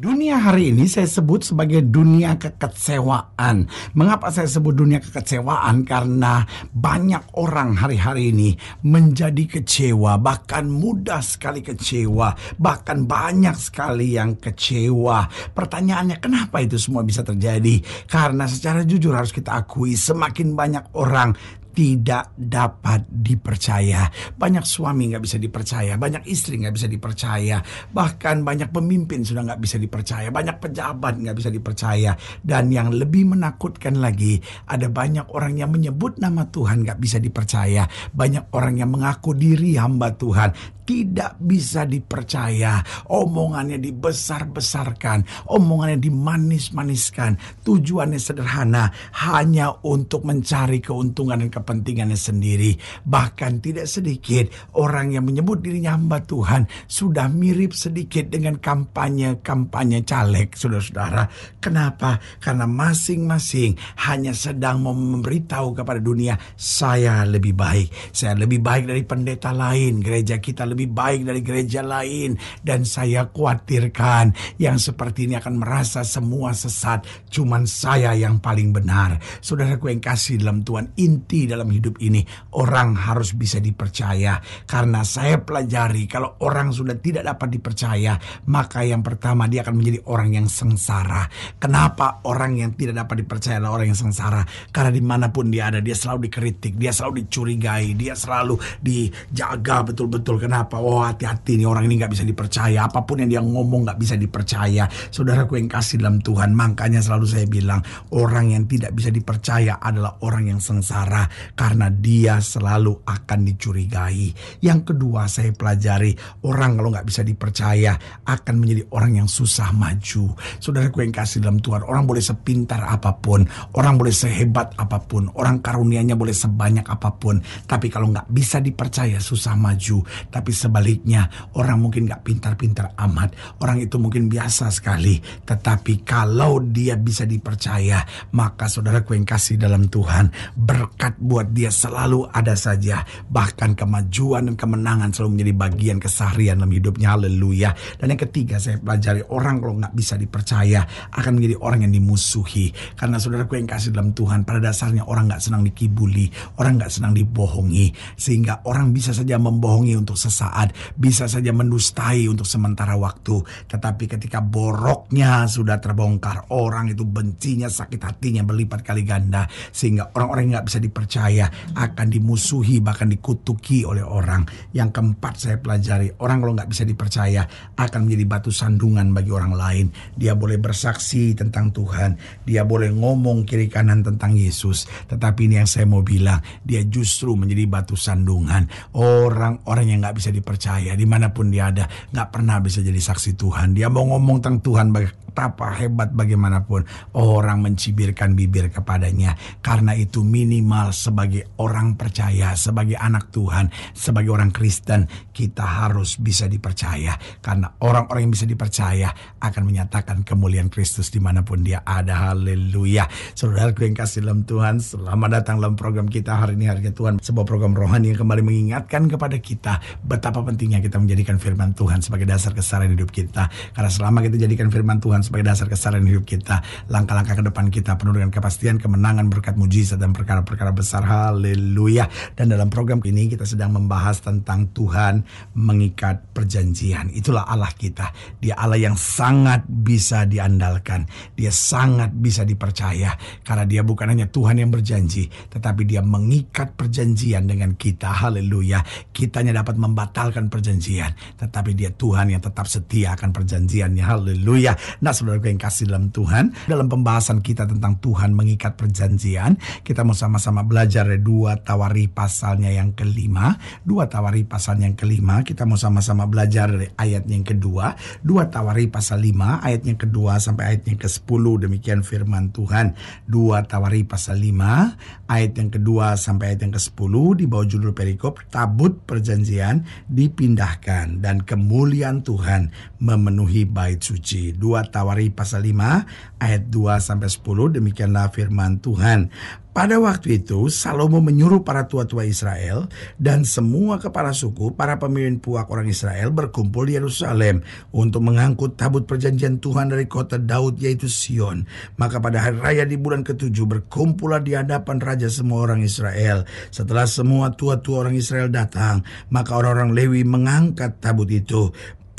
Dunia hari ini saya sebut sebagai dunia kekecewaan. Mengapa saya sebut dunia kekecewaan? Karena banyak orang hari-hari ini menjadi kecewa, bahkan mudah sekali kecewa, bahkan banyak sekali yang kecewa. Pertanyaannya, kenapa itu semua bisa terjadi? Karena secara jujur harus kita akui, semakin banyak orang tidak dapat dipercaya. Banyak suami nggak bisa dipercaya, banyak istri nggak bisa dipercaya, bahkan banyak pemimpin sudah nggak bisa dipercaya, banyak pejabat nggak bisa dipercaya. Dan yang lebih menakutkan lagi, ada banyak orang yang menyebut nama Tuhan nggak bisa dipercaya, banyak orang yang mengaku diri hamba Tuhan tidak bisa dipercaya, omongannya dibesar-besarkan, omongannya dimanis-maniskan, tujuannya sederhana hanya untuk mencari keuntungan dan kepentingannya sendiri. Bahkan tidak sedikit orang yang menyebut dirinya hamba Tuhan sudah mirip sedikit dengan kampanye-kampanye caleg, saudara-saudara. Kenapa? Karena masing-masing hanya sedang memberitahu kepada dunia, saya lebih baik. Saya lebih baik dari pendeta lain, gereja kita lebih baik dari gereja lain. Dan saya khawatirkan yang seperti ini akan merasa semua sesat, cuman saya yang paling benar. Saudaraku yang kasih dalam Tuhan, inti dalam hidup ini orang harus bisa dipercaya karena saya pelajari kalau orang sudah tidak dapat dipercaya maka yang pertama dia akan menjadi orang yang sengsara kenapa orang yang tidak dapat dipercaya adalah orang yang sengsara karena dimanapun dia ada dia selalu dikritik dia selalu dicurigai dia selalu dijaga betul-betul kenapa oh hati-hati nih orang ini nggak bisa dipercaya apapun yang dia ngomong nggak bisa dipercaya saudaraku yang kasih dalam Tuhan makanya selalu saya bilang orang yang tidak bisa dipercaya adalah orang yang sengsara karena dia selalu akan dicurigai. Yang kedua saya pelajari orang kalau nggak bisa dipercaya akan menjadi orang yang susah maju. Saudaraku yang kasih dalam Tuhan, orang boleh sepintar apapun, orang boleh sehebat apapun, orang karunianya boleh sebanyak apapun, tapi kalau nggak bisa dipercaya susah maju. Tapi sebaliknya orang mungkin nggak pintar-pintar amat, orang itu mungkin biasa sekali, tetapi kalau dia bisa dipercaya maka saudaraku yang kasih dalam Tuhan berkat buat dia selalu ada saja. Bahkan kemajuan dan kemenangan selalu menjadi bagian keseharian dalam hidupnya. Haleluya. Dan yang ketiga saya pelajari orang kalau nggak bisa dipercaya akan menjadi orang yang dimusuhi. Karena saudara saudaraku yang kasih dalam Tuhan pada dasarnya orang nggak senang dikibuli. Orang nggak senang dibohongi. Sehingga orang bisa saja membohongi untuk sesaat. Bisa saja mendustai untuk sementara waktu. Tetapi ketika boroknya sudah terbongkar orang itu bencinya sakit hatinya berlipat kali ganda. Sehingga orang-orang yang nggak bisa dipercaya percaya akan dimusuhi bahkan dikutuki oleh orang. Yang keempat saya pelajari orang kalau nggak bisa dipercaya akan menjadi batu sandungan bagi orang lain. Dia boleh bersaksi tentang Tuhan, dia boleh ngomong kiri kanan tentang Yesus. Tetapi ini yang saya mau bilang dia justru menjadi batu sandungan orang-orang yang nggak bisa dipercaya dimanapun dia ada nggak pernah bisa jadi saksi Tuhan. Dia mau ngomong tentang Tuhan betapa hebat bagaimanapun orang mencibirkan bibir kepadanya karena itu minimal sebagai orang percaya, sebagai anak Tuhan, sebagai orang Kristen, kita harus bisa dipercaya. Karena orang-orang yang bisa dipercaya akan menyatakan kemuliaan Kristus dimanapun dia ada. Haleluya. Saudara yang kasih dalam Tuhan, selamat datang dalam program kita hari ini, hari Tuhan. Sebuah program rohani yang kembali mengingatkan kepada kita betapa pentingnya kita menjadikan firman Tuhan sebagai dasar kesalahan hidup kita. Karena selama kita jadikan firman Tuhan sebagai dasar kesalahan hidup kita, langkah-langkah ke depan kita penuh dengan kepastian, kemenangan, berkat mujizat, dan perkara-perkara besar Besar haleluya. Dan dalam program ini kita sedang membahas tentang Tuhan mengikat perjanjian. Itulah Allah kita. Dia Allah yang sangat bisa diandalkan. Dia sangat bisa dipercaya karena dia bukan hanya Tuhan yang berjanji, tetapi dia mengikat perjanjian dengan kita. Haleluya. Kitanya dapat membatalkan perjanjian, tetapi dia Tuhan yang tetap setia akan perjanjiannya. Haleluya. Nah, saudara yang kasih dalam Tuhan, dalam pembahasan kita tentang Tuhan mengikat perjanjian, kita mau sama-sama belajar belajar dua tawari pasalnya yang kelima. Dua tawari pasal yang kelima, kita mau sama-sama belajar dari ayat yang kedua. Dua tawari pasal lima, ayat yang kedua sampai ayat yang ke sepuluh. Demikian firman Tuhan. Dua tawari pasal lima, ayat yang kedua sampai ayat yang ke sepuluh. Di bawah judul perikop, tabut perjanjian dipindahkan. Dan kemuliaan Tuhan memenuhi bait suci. Dua tawari pasal lima, ayat dua sampai sepuluh demikianlah firman Tuhan pada waktu itu, Salomo menyuruh para tua-tua Israel dan semua kepala suku, para pemimpin puak orang Israel berkumpul di Yerusalem untuk mengangkut tabut perjanjian Tuhan dari kota Daud yaitu Sion. Maka pada hari raya di bulan ketujuh berkumpullah di hadapan raja semua orang Israel. Setelah semua tua-tua orang Israel datang, maka orang-orang Lewi mengangkat tabut itu.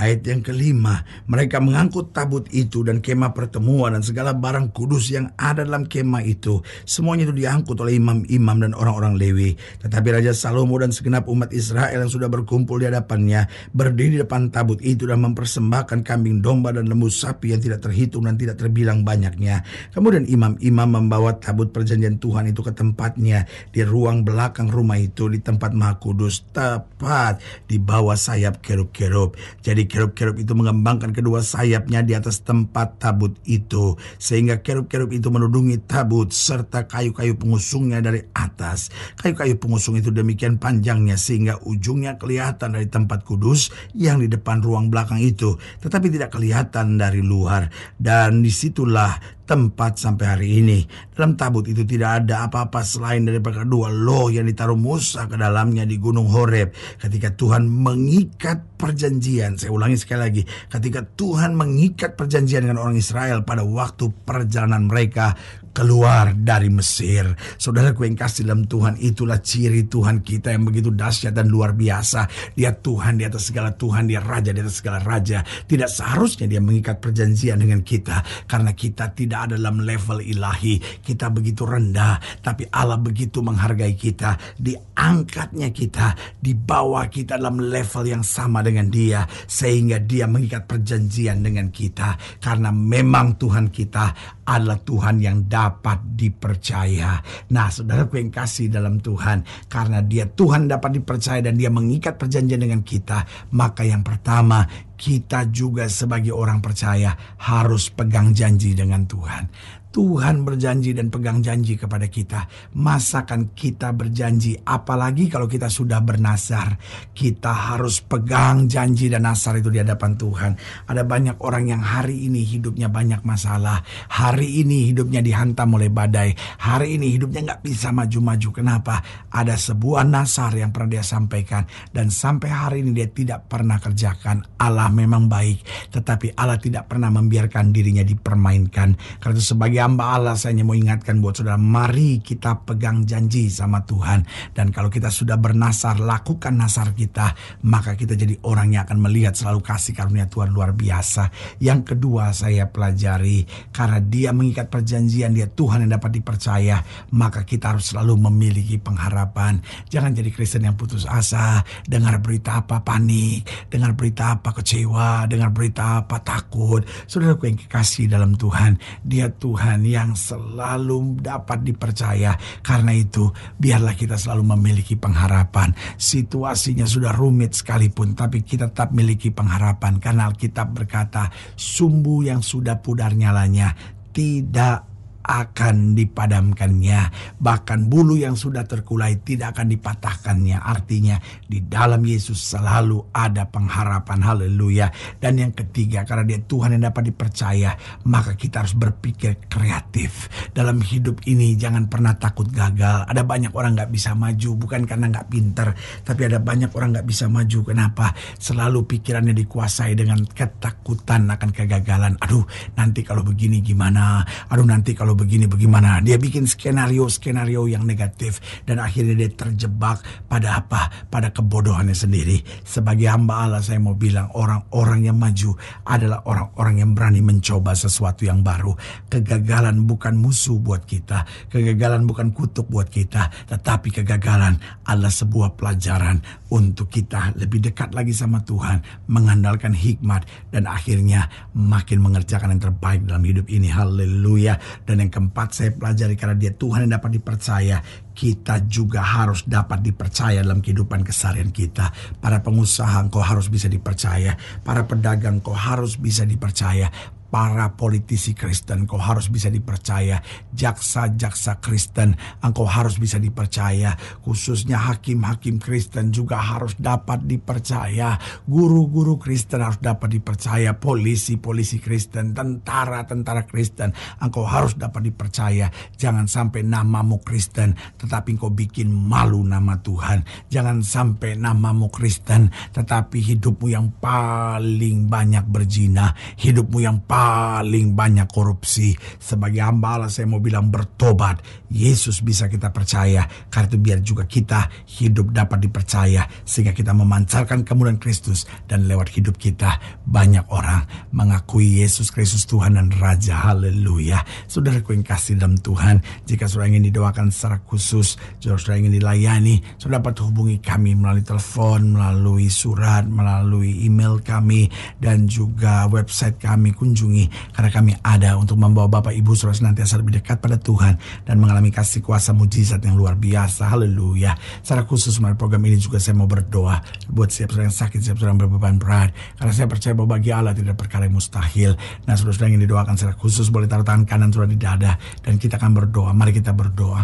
Ayat yang kelima, mereka mengangkut tabut itu dan kemah pertemuan dan segala barang kudus yang ada dalam kemah itu. Semuanya itu diangkut oleh imam-imam dan orang-orang Lewi. Tetapi Raja Salomo dan segenap umat Israel yang sudah berkumpul di hadapannya, berdiri di depan tabut itu dan mempersembahkan kambing domba dan lembu sapi yang tidak terhitung dan tidak terbilang banyaknya. Kemudian imam-imam membawa tabut perjanjian Tuhan itu ke tempatnya di ruang belakang rumah itu di tempat maha kudus tepat di bawah sayap kerub-kerub. Jadi kerub-kerub itu mengembangkan kedua sayapnya di atas tempat tabut itu, sehingga kerub-kerub itu menudungi tabut serta kayu-kayu pengusungnya dari atas. Kayu-kayu pengusung itu demikian panjangnya sehingga ujungnya kelihatan dari tempat kudus yang di depan ruang belakang itu, tetapi tidak kelihatan dari luar. Dan disitulah tempat sampai hari ini. Dalam tabut itu tidak ada apa-apa selain daripada dua loh yang ditaruh Musa ke dalamnya di Gunung Horeb. Ketika Tuhan mengikat perjanjian, saya ulangi sekali lagi, ketika Tuhan mengikat perjanjian dengan orang Israel pada waktu perjalanan mereka keluar dari Mesir. Saudara Saudaraku yang kasih dalam Tuhan, itulah ciri Tuhan kita yang begitu dahsyat dan luar biasa. Dia Tuhan di atas segala Tuhan, dia Raja di atas segala Raja. Tidak seharusnya dia mengikat perjanjian dengan kita. Karena kita tidak ada dalam level ilahi. Kita begitu rendah, tapi Allah begitu menghargai kita. Diangkatnya kita, dibawa kita dalam level yang sama dengan dia. Sehingga dia mengikat perjanjian dengan kita. Karena memang Tuhan kita adalah Tuhan yang dah dapat dipercaya. Nah, saudara yang kasih dalam Tuhan, karena dia Tuhan dapat dipercaya dan dia mengikat perjanjian dengan kita, maka yang pertama kita juga sebagai orang percaya harus pegang janji dengan Tuhan. Tuhan berjanji dan pegang janji kepada kita. Masakan kita berjanji, apalagi kalau kita sudah bernasar, kita harus pegang janji dan nasar itu di hadapan Tuhan. Ada banyak orang yang hari ini hidupnya banyak masalah, hari ini hidupnya dihantam oleh badai, hari ini hidupnya nggak bisa maju-maju. Kenapa? Ada sebuah nasar yang pernah dia sampaikan dan sampai hari ini dia tidak pernah kerjakan. Allah memang baik, tetapi Allah tidak pernah membiarkan dirinya dipermainkan. Karena itu sebagai hamba Allah saya hanya mau ingatkan buat saudara, mari kita pegang janji sama Tuhan. Dan kalau kita sudah bernasar, lakukan nasar kita, maka kita jadi orang yang akan melihat selalu kasih karunia Tuhan luar biasa. Yang kedua saya pelajari, karena dia mengikat perjanjian, dia Tuhan yang dapat dipercaya, maka kita harus selalu memiliki pengharapan. Jangan jadi Kristen yang putus asa, dengar berita apa panik, dengar berita apa kecil kecewa dengan berita apa takut. Saudaraku yang kasih dalam Tuhan, Dia Tuhan yang selalu dapat dipercaya. Karena itu, biarlah kita selalu memiliki pengharapan. Situasinya sudah rumit sekalipun, tapi kita tetap memiliki pengharapan. Karena Alkitab berkata, sumbu yang sudah pudar nyalanya tidak akan dipadamkannya. Bahkan bulu yang sudah terkulai tidak akan dipatahkannya. Artinya di dalam Yesus selalu ada pengharapan. Haleluya. Dan yang ketiga karena dia Tuhan yang dapat dipercaya. Maka kita harus berpikir kreatif. Dalam hidup ini jangan pernah takut gagal. Ada banyak orang gak bisa maju. Bukan karena gak pinter. Tapi ada banyak orang gak bisa maju. Kenapa? Selalu pikirannya dikuasai dengan ketakutan akan kegagalan. Aduh nanti kalau begini gimana? Aduh nanti kalau kalau begini bagaimana dia bikin skenario skenario yang negatif dan akhirnya dia terjebak pada apa pada kebodohannya sendiri sebagai hamba Allah saya mau bilang orang-orang yang maju adalah orang-orang yang berani mencoba sesuatu yang baru kegagalan bukan musuh buat kita kegagalan bukan kutuk buat kita tetapi kegagalan adalah sebuah pelajaran untuk kita lebih dekat lagi sama Tuhan mengandalkan hikmat dan akhirnya makin mengerjakan yang terbaik dalam hidup ini haleluya dan yang keempat saya pelajari karena dia Tuhan yang dapat dipercaya. Kita juga harus dapat dipercaya dalam kehidupan keseharian kita. Para pengusaha engkau harus bisa dipercaya. Para pedagang engkau harus bisa dipercaya para politisi Kristen. Kau harus bisa dipercaya, jaksa-jaksa Kristen, engkau harus bisa dipercaya, khususnya hakim-hakim Kristen juga harus dapat dipercaya, guru-guru Kristen harus dapat dipercaya, polisi-polisi Kristen, tentara-tentara Kristen, engkau harus dapat dipercaya. Jangan sampai namamu Kristen, tetapi engkau bikin malu nama Tuhan. Jangan sampai namamu Kristen, tetapi hidupmu yang paling banyak berzina, hidupmu yang paling paling banyak korupsi. Sebagai hamba Allah saya mau bilang bertobat. Yesus bisa kita percaya. Karena itu biar juga kita hidup dapat dipercaya. Sehingga kita memancarkan kemuliaan Kristus. Dan lewat hidup kita banyak orang mengakui Yesus Kristus Tuhan dan Raja. Haleluya. aku yang kasih dalam Tuhan. Jika sudah ingin didoakan secara khusus. sudah ingin dilayani. sudah dapat hubungi kami melalui telepon, melalui surat, melalui email kami. Dan juga website kami kunjungi lindungi karena kami ada untuk membawa Bapak Ibu Saudara senantiasa lebih dekat pada Tuhan dan mengalami kasih kuasa mujizat yang luar biasa. Haleluya. Secara khusus melalui program ini juga saya mau berdoa buat siap saudara yang sakit, siap saudara yang berbeban berat karena saya percaya bahwa bagi Allah tidak perkara yang mustahil. Nah, saudara-saudara yang didoakan secara khusus boleh taruh tangan kanan saudara di dada dan kita akan berdoa. Mari kita berdoa.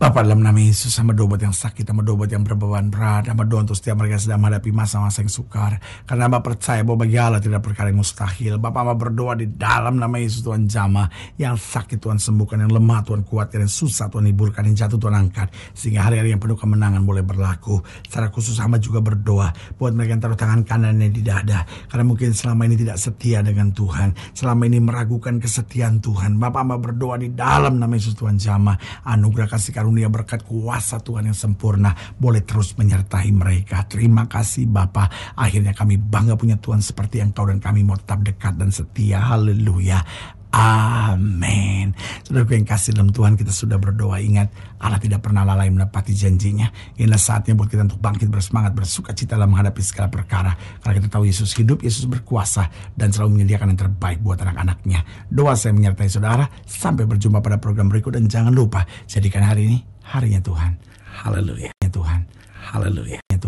Bapak dalam nama Yesus sama dobat yang sakit, sama dobat yang berbeban berat, sama doa untuk setiap mereka sedang menghadapi masa-masa yang sukar. Karena Bapak percaya bahwa bagi Allah tidak perkara yang mustahil. Bapak Bapak berdoa di dalam nama Yesus Tuhan jama. Yang sakit Tuhan sembuhkan, yang lemah Tuhan kuatkan, yang susah Tuhan hiburkan, yang jatuh Tuhan angkat. Sehingga hari-hari yang penuh kemenangan boleh berlaku. Secara khusus sama juga berdoa buat mereka yang taruh tangan kanannya di dada. Karena mungkin selama ini tidak setia dengan Tuhan. Selama ini meragukan kesetiaan Tuhan. Bapak Bapak berdoa di dalam nama Yesus Tuhan jama. Anugerah kasih karunia karunia berkat kuasa Tuhan yang sempurna boleh terus menyertai mereka. Terima kasih Bapak. Akhirnya kami bangga punya Tuhan seperti Engkau dan kami mau tetap dekat dan setia. Haleluya. Amin. Sudah yang kasih dalam Tuhan kita sudah berdoa ingat Allah tidak pernah lalai menepati janjinya. Inilah saatnya buat kita untuk bangkit bersemangat bersuka cita dalam menghadapi segala perkara. Karena kita tahu Yesus hidup, Yesus berkuasa dan selalu menyediakan yang terbaik buat anak-anaknya. Doa saya menyertai saudara sampai berjumpa pada program berikut dan jangan lupa jadikan hari ini harinya Tuhan. Haleluya. Tuhan. Haleluya. Tuhan.